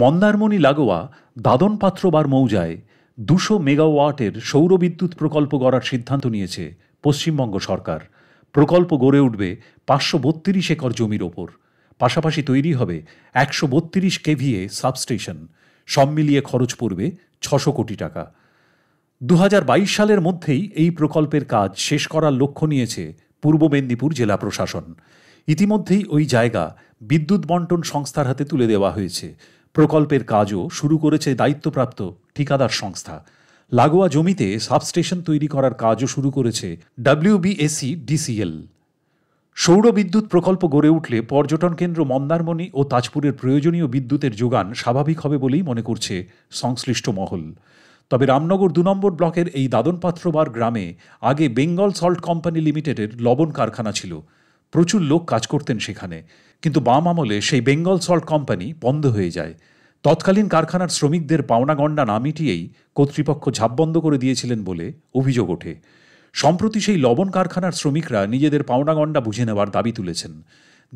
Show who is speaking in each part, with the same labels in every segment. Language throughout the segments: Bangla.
Speaker 1: মন্দারমণি লাগোয়া দাদনপাত্রবার মৌজায় দুশো মেগাওয়াটের সৌরবিদ্যুৎ প্রকল্প গড়ার সিদ্ধান্ত নিয়েছে পশ্চিমবঙ্গ সরকার প্রকল্প গড়ে উঠবে পাঁচশো বত্রিশ একর জমির ওপর পাশাপাশি তৈরি হবে একশো বত্রিশ কেভিএ সাবস্টেশন সব মিলিয়ে খরচ পড়বে ছশো কোটি টাকা দু সালের মধ্যেই এই প্রকল্পের কাজ শেষ করার লক্ষ্য নিয়েছে পূর্ব মেদিনীপুর জেলা প্রশাসন ইতিমধ্যেই ওই জায়গা বিদ্যুৎ বন্টন সংস্থার হাতে তুলে দেওয়া হয়েছে প্রকল্পের কাজও শুরু করেছে দায়িত্বপ্রাপ্ত ঠিকাদার সংস্থা লাগোয়া জমিতে সাবস্টেশন তৈরি করার কাজও শুরু করেছে ডাব্লিউবিএসি ডিসিএল সৌর বিদ্যুৎ প্রকল্প গড়ে উঠলে পর্যটন কেন্দ্র মন্দারমণি ও তাজপুরের প্রয়োজনীয় বিদ্যুতের যোগান স্বাভাবিক হবে বলেই মনে করছে সংশ্লিষ্ট মহল তবে রামনগর দু নম্বর ব্লকের এই দাদনপাত্রবার গ্রামে আগে বেঙ্গল সল্ট কোম্পানি লিমিটেডের লবণ কারখানা ছিল প্রচুর লোক কাজ করতেন সেখানে কিন্তু বাম আমলে সেই বেঙ্গল সল্ট কোম্পানি বন্ধ হয়ে যায় তৎকালীন কারখানার শ্রমিকদের পাওনাগণ্ডা না মিটিয়েই কর্তৃপক্ষ বন্ধ করে দিয়েছিলেন বলে অভিযোগ ওঠে সম্প্রতি সেই লবণ কারখানার শ্রমিকরা নিজেদের পাওনাগণ্ডা বুঝে নেওয়ার দাবি তুলেছেন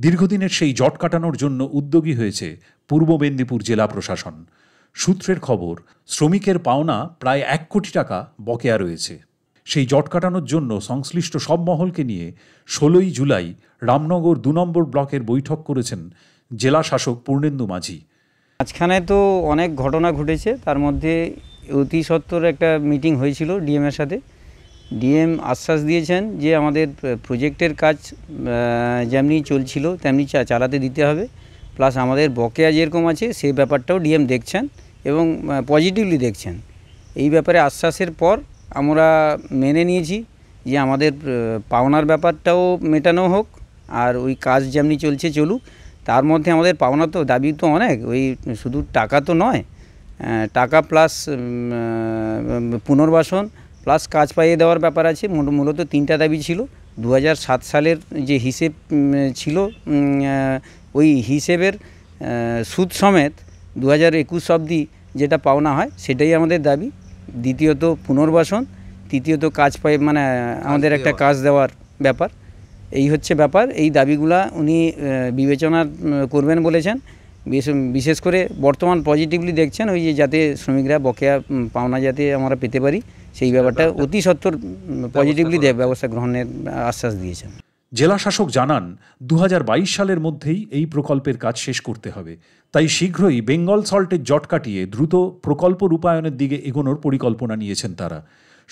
Speaker 1: দীর্ঘদিনের সেই জট কাটানোর জন্য উদ্যোগী হয়েছে পূর্ব মেদিনীপুর জেলা প্রশাসন সূত্রের খবর শ্রমিকের পাওনা প্রায় এক কোটি টাকা বকেয়া রয়েছে সেই জট কাটানোর জন্য সংশ্লিষ্ট সব মহলকে নিয়ে ষোলোই জুলাই রামনগর দু নম্বর ব্লকের বৈঠক করেছেন জেলা শাসক পূর্ণেন্দু মাঝি
Speaker 2: মাঝখানে তো অনেক ঘটনা ঘটেছে তার মধ্যে অতি সত্তর একটা মিটিং হয়েছিল ডিএমের সাথে ডিএম আশ্বাস দিয়েছেন যে আমাদের প্রজেক্টের কাজ যেমনি চলছিল তেমনি চালাতে দিতে হবে প্লাস আমাদের বকেয়া যেরকম আছে সেই ব্যাপারটাও ডিএম দেখছেন এবং পজিটিভলি দেখছেন এই ব্যাপারে আশ্বাসের পর আমরা মেনে নিয়েছি যে আমাদের পাওনার ব্যাপারটাও মেটানো হোক আর ওই কাজ যেমনি চলছে চলুক তার মধ্যে আমাদের পাওনা তো দাবি তো অনেক ওই শুধু টাকা তো নয় টাকা প্লাস পুনর্বাসন প্লাস কাজ পাইয়ে দেওয়ার ব্যাপার আছে মূলত তিনটা দাবি ছিল দু সালের যে হিসেব ছিল ওই হিসেবের সুদ সমেত দু হাজার একুশ অবধি যেটা পাওনা হয় সেটাই আমাদের দাবি দ্বিতীয়ত পুনর্বাসন তৃতীয়ত কাজ পাই মানে আমাদের একটা কাজ দেওয়ার ব্যাপার এই হচ্ছে ব্যাপার এই দাবিগুলা উনি বিবেচনা করবেন বলেছেন বিশেষ করে বর্তমান পজিটিভলি দেখছেন ওই যে যাতে শ্রমিকরা বকেয়া পাওনা যাতে আমরা পেতে পারি সেই হ্যাঁ, ব্যাপারটা
Speaker 1: অতি সত্তর পজিটিভলি ব্যবস্থা গ্রহণের আশ্বাস দিয়েছেন জেলাশাসক জানান দু সালের মধ্যেই এই প্রকল্পের কাজ শেষ করতে হবে তাই শীঘ্রই বেঙ্গল সল্টের জট কাটিয়ে দ্রুত প্রকল্প রূপায়ণের দিকে এগোনোর পরিকল্পনা নিয়েছেন তারা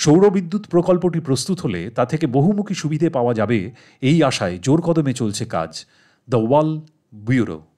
Speaker 1: সৌরবিদ্যুৎ প্রকল্পটি প্রস্তুত হলে তা থেকে বহুমুখী সুবিধে পাওয়া যাবে এই আশায় জোর কদমে চলছে কাজ দ্য ওয়াল ব্যুরো